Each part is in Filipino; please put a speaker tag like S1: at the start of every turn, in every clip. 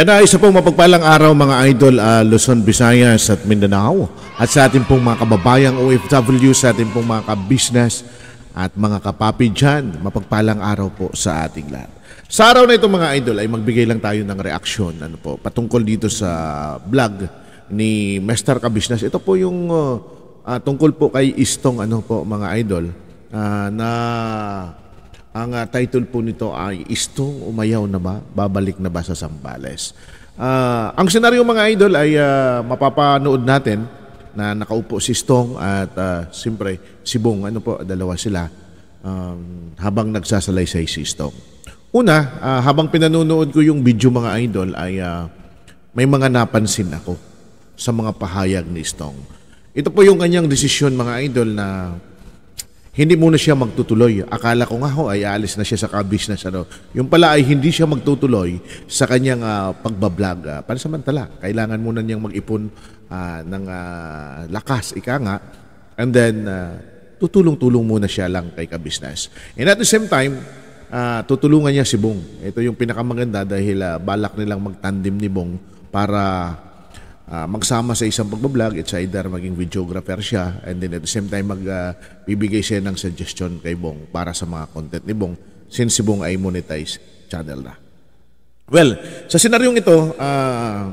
S1: Yan na isa pong mapagpalang araw mga idol uh, Luzon, Visayas at Mindanao at sa ating pong mga kababayang OFW, sa ating pong mga kabisnes at mga kapapi dyan, mapagpalang araw po sa ating lahat. Sa araw na ito mga idol ay magbigay lang tayo ng reaksyon ano po, patungkol dito sa vlog ni Mester Kabisnes. Ito po yung uh, tungkol po kay Istong ano po mga idol uh, na ang uh, title po nito ay Istong Umayaw na ba? Babalik na ba sa Sambales? Uh, ang senaryo mga idol ay uh, mapapanood natin na nakaupo si Stong at uh, siyempre si Bong, ano po, dalawa sila um, habang nagsasalaysay si Stong. Una, uh, habang pinanonood ko yung video mga idol ay uh, may mga napansin ako sa mga pahayag ni Stong. Ito po yung kanyang desisyon mga idol na hindi muna siya magtutuloy. Akala ko nga ho ay alis na siya sa ka-business. Ano. Yung pala ay hindi siya magtutuloy sa kanyang uh, pagbablog. Uh, pansamantala, kailangan muna niyang mag-ipon uh, ng uh, lakas, ika nga. And then, uh, tutulong-tulong muna siya lang kay ka-business. And at the same time, uh, tutulungan niya si Bong. Ito yung pinakamaganda dahil uh, balak nilang mag-tandem ni Bong para uh, magsama sa isang pagbablog. It's either maging videographer siya and then at the same time magbibigay ah, uh, siya ng suggestion kay Bong para sa mga content ni Bong since si Bong ay monetize channel na. Well, sa senaryong ito, uh,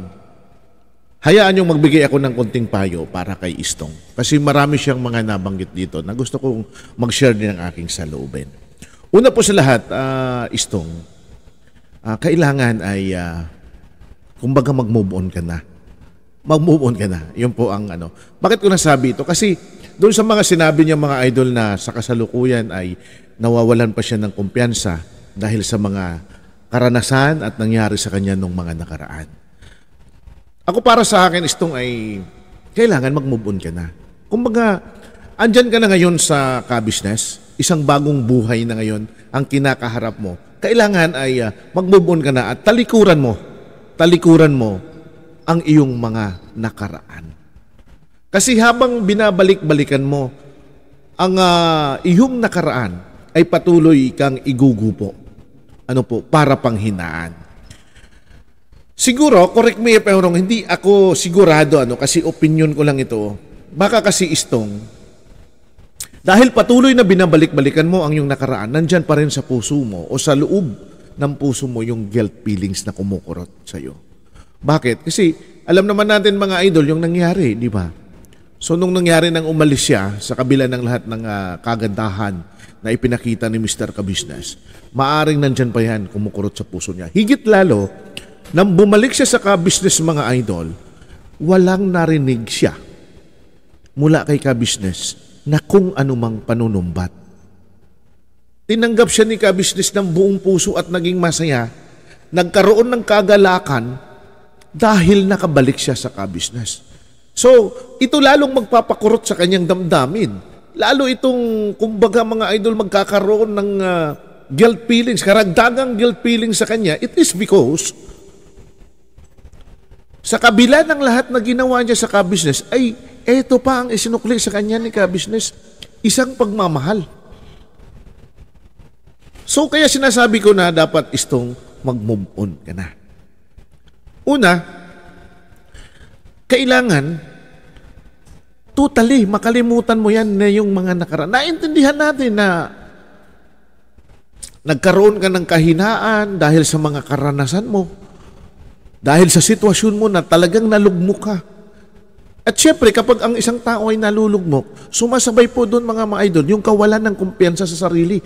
S1: hayaan yung magbigay ako ng konting payo para kay Istong. Kasi marami siyang mga nabanggit dito na gusto kong mag-share din ng aking saloobin. Una po sa lahat, uh, Istong, uh, kailangan ay uh, kumbaga mag-move on ka na mag-move on ka na. Yun po ang ano. Bakit ko nasabi ito? Kasi doon sa mga sinabi niya mga idol na sa kasalukuyan ay nawawalan pa siya ng kumpiyansa dahil sa mga karanasan at nangyari sa kanya nung mga nakaraan. Ako para sa akin istong ay kailangan mag-move on ka na. Kumbaga, andyan ka na ngayon sa ka-business, isang bagong buhay na ngayon ang kinakaharap mo. Kailangan ay uh, mag-move on ka na at talikuran mo, talikuran mo ang iyong mga nakaraan. Kasi habang binabalik-balikan mo ang uh, iyong nakaraan, ay patuloy kang igugupo. Ano po, para panghinaan. Siguro, correct me if I'm wrong, hindi ako sigurado ano kasi opinion ko lang ito. Baka kasi istong dahil patuloy na binabalik-balikan mo ang iyong nakaraan, nandiyan pa rin sa puso mo o sa loob ng puso mo yung guilt feelings na kumukurot sa iyo. Bakit? Kasi alam naman natin mga idol yung nangyari, di ba? So nung nangyari nang umalis siya sa kabila ng lahat ng uh, kagandahan na ipinakita ni Mr. Kabisnes, maaring nandyan pa yan kumukurot sa puso niya. Higit lalo, nang bumalik siya sa kabisnes mga idol, walang narinig siya mula kay kabisnes na kung anumang panunumbat. Tinanggap siya ni kabisnes ng buong puso at naging masaya. Nagkaroon ng kagalakan dahil nakabalik siya sa ka-business. So, ito lalong magpapakurot sa kanyang damdamin. Lalo itong, kumbaga mga idol, magkakaroon ng uh, guilt feelings, karagdagang guilt feelings sa kanya. It is because sa kabila ng lahat na ginawa niya sa ka-business, ay eto pa ang isinukli sa kanya ni ka-business, isang pagmamahal. So kaya sinasabi ko na dapat istong mag-move on ka na. Una, kailangan totally makalimutan mo yan na yung mga nakaraan. Naintindihan natin na nagkaroon ka ng kahinaan dahil sa mga karanasan mo, dahil sa sitwasyon mo na talagang nalugmok ka. At syempre, kapag ang isang tao ay nalulugmok, sumasabay po doon mga mga idol yung kawalan ng kumpiyansa sa sarili.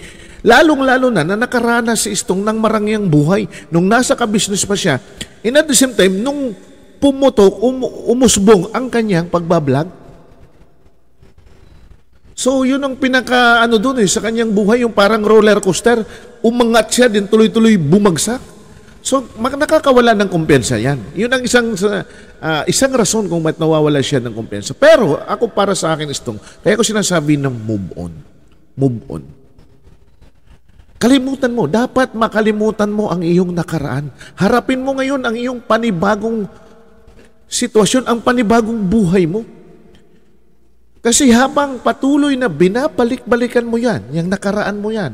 S1: Lalong-lalo na na nakaranas si Istong ng marangyang buhay. Nung nasa ka-business pa siya, In at the same time, nung pumutok, um, umusbong ang kanyang pagbablog. So, yun ang pinaka, ano doon eh, sa kanyang buhay, yung parang roller coaster. Umangat siya din, tuloy-tuloy bumagsak. So nakakawala ng kumpensa yan. Yun ang isang uh, isang rason kung bakit nawawala siya ng kumpensa. Pero ako para sa akin is itong, kaya ko sinasabi ng move on. Move on. Kalimutan mo. Dapat makalimutan mo ang iyong nakaraan. Harapin mo ngayon ang iyong panibagong sitwasyon, ang panibagong buhay mo. Kasi habang patuloy na binabalik-balikan mo yan, yung nakaraan mo yan,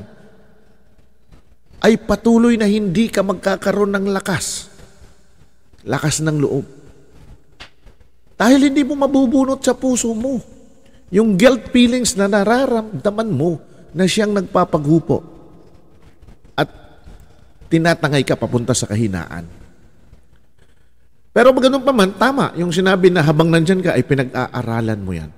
S1: ay patuloy na hindi ka magkakaroon ng lakas. Lakas ng loob. Dahil hindi mo mabubunot sa puso mo yung guilt feelings na nararamdaman mo na siyang nagpapagupo at tinatangay ka papunta sa kahinaan. Pero ganun pa man, tama yung sinabi na habang nandyan ka ay pinag-aaralan mo yan.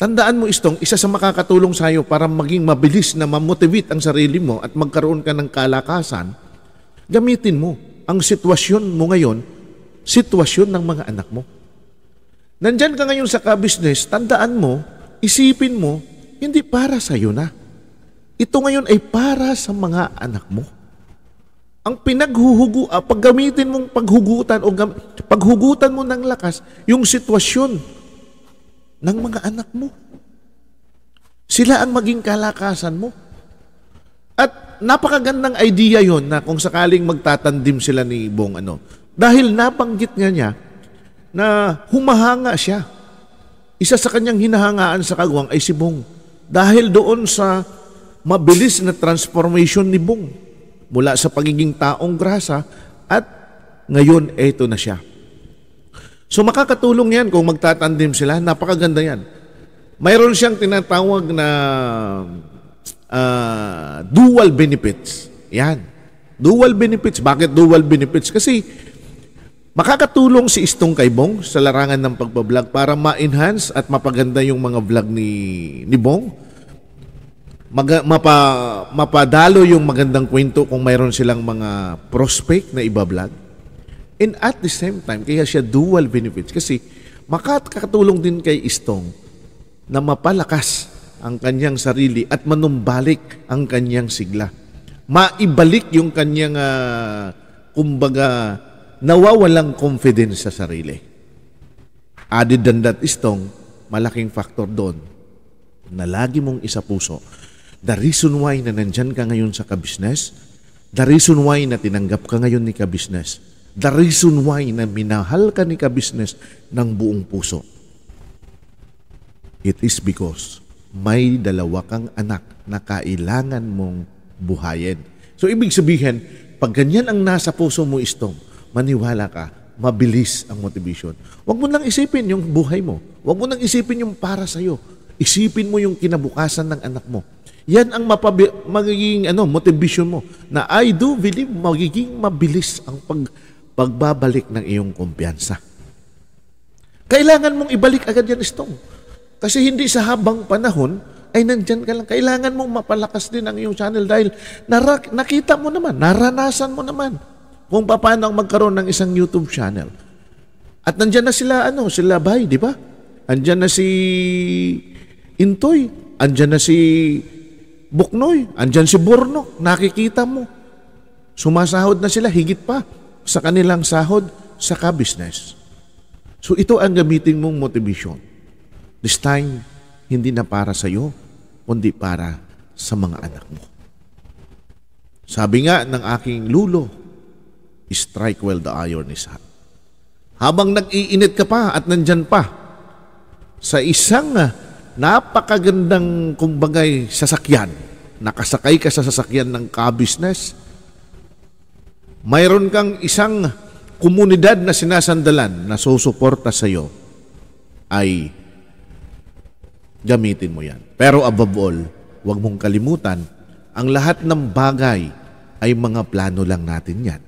S1: Tandaan mo istong, isa sa makakatulong sa iyo para maging mabilis na mamotivate ang sarili mo at magkaroon ka ng kalakasan, gamitin mo ang sitwasyon mo ngayon, sitwasyon ng mga anak mo. Nandyan ka ngayon sa ka-business, tandaan mo, isipin mo, hindi para sa iyo na. Ito ngayon ay para sa mga anak mo. Ang pinaghuhugu, ah, paggamitin mong paghugutan o gam, paghugutan mo ng lakas, yung sitwasyon ng mga anak mo. Sila ang maging kalakasan mo. At napakagandang idea yon na kung sakaling magtatandim sila ni Bong ano. Dahil napanggit nga niya na humahanga siya. Isa sa kanyang hinahangaan sa kagawang ay si Bong. Dahil doon sa mabilis na transformation ni Bong mula sa pagiging taong grasa at ngayon eto na siya So makakatulong yan kung magtatandim sila. Napakaganda yan. Mayroon siyang tinatawag na uh, dual benefits. Yan. Dual benefits. Bakit dual benefits? Kasi makakatulong si Istong Kaibong sa larangan ng pagbablog para ma-enhance at mapaganda yung mga vlog ni, ni Bong. Mag, mapa, mapadalo yung magandang kwento kung mayroon silang mga prospect na ibablog. And at the same time, kaya siya dual benefits kasi makakatulong din kay Istong na mapalakas ang kanyang sarili at manumbalik ang kanyang sigla. Maibalik yung kanyang, uh, kumbaga, nawawalang confidence sa sarili. Added than that, Istong, malaking factor doon na lagi mong isa puso. The reason why na nandyan ka ngayon sa ka-business, the reason why na tinanggap ka ngayon ni ka-business, The reason why na minahal ka ni ka-business ng buong puso. It is because may dalawa kang anak na kailangan mong buhayin. So ibig sabihin, pag ganyan ang nasa puso mo istong, maniwala ka, mabilis ang motivation. Huwag mo nang isipin yung buhay mo. Huwag mo nang isipin yung para sa'yo. Isipin mo yung kinabukasan ng anak mo. Yan ang mapabi- magiging ano, motivation mo na I do believe magiging mabilis ang pag pagbabalik ng iyong kumpiyansa. Kailangan mong ibalik agad yan, Estong. Kasi hindi sa habang panahon ay nandyan ka lang. Kailangan mong mapalakas din ang iyong channel dahil narak- nakita mo naman, naranasan mo naman kung paano ang magkaroon ng isang YouTube channel. At nandyan na sila, ano, sila Bay, di ba? Andyan na si Intoy, andyan na si Buknoy, andyan si Borno, nakikita mo. Sumasahod na sila, higit pa sa kanilang sahod sa ka-business. So ito ang gamitin mong motivation. This time, hindi na para sa iyo, kundi para sa mga anak mo. Sabi nga ng aking lulo, strike while the iron is hot. Habang nag-iinit ka pa at nandyan pa, sa isang napakagandang kumbagay sasakyan, nakasakay ka sa sasakyan ng ka-business, mayroon kang isang komunidad na sinasandalan na susuporta sa iyo ay gamitin mo yan. Pero above all, huwag mong kalimutan, ang lahat ng bagay ay mga plano lang natin yan.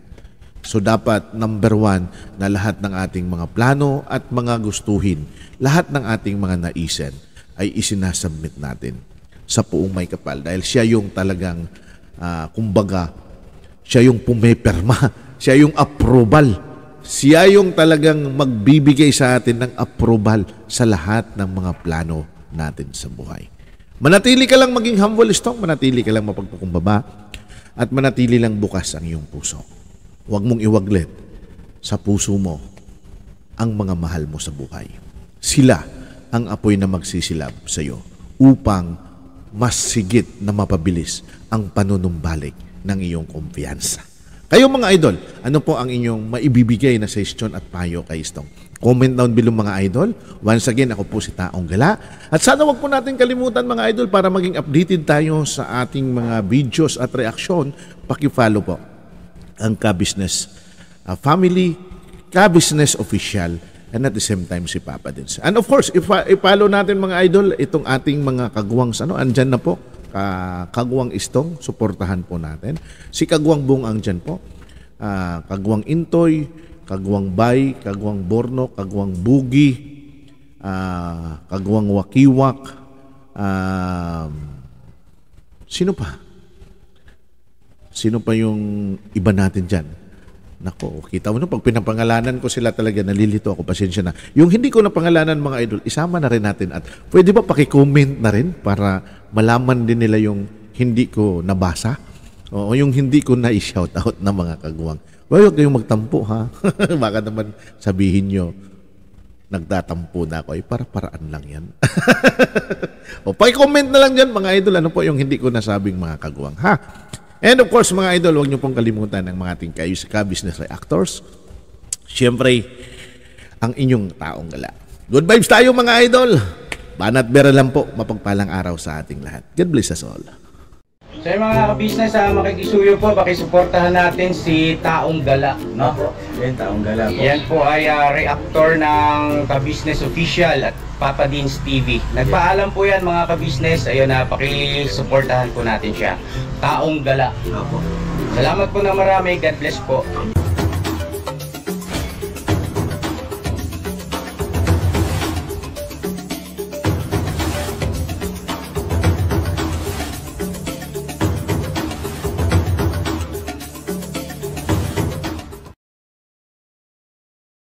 S1: So dapat number one na lahat ng ating mga plano at mga gustuhin, lahat ng ating mga naisen ay isinasubmit natin sa puong may kapal dahil siya yung talagang uh, kumbaga siya yung pumeperma. Siya yung approval. Siya yung talagang magbibigay sa atin ng approval sa lahat ng mga plano natin sa buhay. Manatili ka lang maging humble strong, manatili ka lang mapagpakumbaba, at manatili lang bukas ang iyong puso. Huwag mong iwaglit sa puso mo ang mga mahal mo sa buhay. Sila ang apoy na magsisilab sa iyo upang mas sigit na mapabilis ang panunumbalik ng iyong kumpiyansa. Kayo mga idol, ano po ang inyong maibibigay na suggestion at payo kay Stong? Comment down below mga idol. Once again, ako po si Taong Gala. At sana wag po natin kalimutan mga idol para maging updated tayo sa ating mga videos at reaksyon. Paki-follow po ang Ka-Business uh, Family, Ka-Business Official, and at the same time si Papa din. And of course, if, ipa- follow natin mga idol itong ating mga kagawang ano, andyan na po uh, Kagwang Istong, suportahan po natin. Si Kagwang Bung ang dyan po, uh, Kagwang Intoy, Kagwang Bay, Kagwang Borno, Kagwang Bugi, uh, Kagwang Wakiwak, uh, sino pa? Sino pa yung iba natin dyan? Nako, kita mo no, pag pinapangalanan ko sila talaga, nalilito ako, pasensya na. Yung hindi ko napangalanan mga idol, isama na rin natin at pwede ba pakicomment na rin para malaman din nila yung hindi ko nabasa o yung hindi ko na-shout out na mga kagawang. Well, huwag kayong magtampo ha. Baka naman sabihin nyo, nagtatampo na ako. Ay, para-paraan lang yan. o, pag-comment na lang dyan mga idol, ano po yung hindi ko nasabing mga kagawang ha. And of course mga idol, huwag nyo pong kalimutan ang mga ating kayo sa business reactors. Siyempre, ang inyong taong gala. Good vibes tayo mga idol! Banat Bera lang po, mapagpalang araw sa ating lahat. God bless us all. Sa so, mga ka-business, ah, makikisuyo po, pakisuportahan natin si Taong Gala. No? Yan, Taong Gala po. Yan po ay ah, reactor ng ka official at Papa Deans TV. Nagpaalam po yan mga ka-business. Ayun na, ah, pakisuportahan po natin siya. Taong Gala. Opo. Salamat po na marami. God bless po.